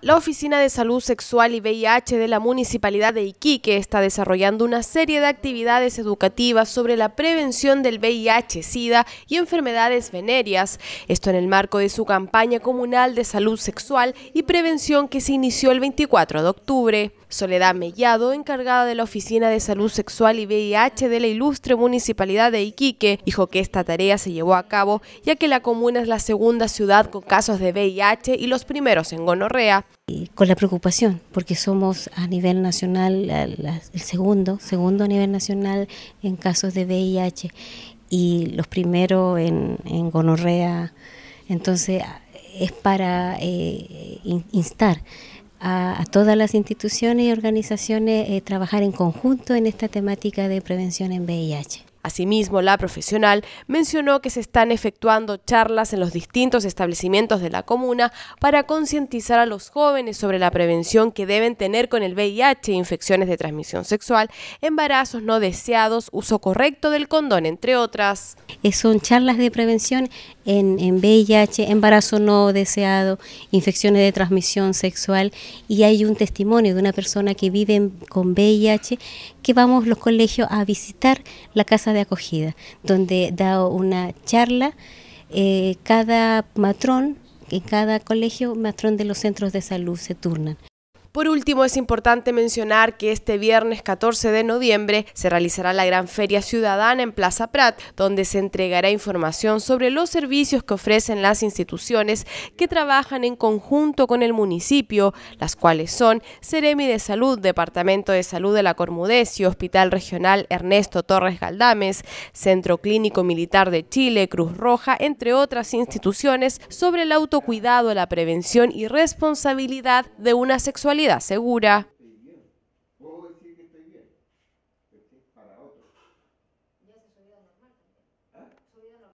La Oficina de Salud Sexual y VIH de la Municipalidad de Iquique está desarrollando una serie de actividades educativas sobre la prevención del VIH, SIDA y enfermedades venéreas. Esto en el marco de su campaña comunal de salud sexual y prevención que se inició el 24 de octubre. Soledad Mellado, encargada de la Oficina de Salud Sexual y VIH de la ilustre Municipalidad de Iquique, dijo que esta tarea se llevó a cabo ya que la comuna es la segunda ciudad con casos de VIH y los primeros en gonorrea con la preocupación, porque somos a nivel nacional el segundo, segundo a nivel nacional en casos de VIH y los primeros en, en gonorrea. Entonces es para eh, instar a, todas las instituciones y organizaciones a eh, trabajar en conjunto en esta temática de prevención en VIH. Asimismo, la profesional mencionó que se están efectuando charlas en los distintos establecimientos de la comuna para concientizar a los jóvenes sobre la prevención que deben tener con el VIH, infecciones de transmisión sexual, embarazos no deseados, uso correcto del condón, entre otras. Eh, son charlas de prevención en, VIH, embarazo no deseado, infecciones de transmisión sexual y hay un testimonio de una persona que vive con VIH que vamos los colegios a visitar la casa de acogida, donde da una charla. Eh, cada matrón en cada colegio, matrón de los centros de salud se turnan. Por último, es importante mencionar que este viernes 14 de noviembre se realizará la Gran Feria Ciudadana en Plaza Prat, donde se entregará información sobre los servicios que ofrecen las instituciones que trabajan en conjunto con el municipio, las cuales son Ceremi de Salud, Departamento de Salud de la y Hospital Regional Ernesto Torres Galdames, Centro Clínico Militar de Chile, Cruz Roja, entre otras instituciones, sobre el autocuidado, la prevención y responsabilidad de una sexualidad segura.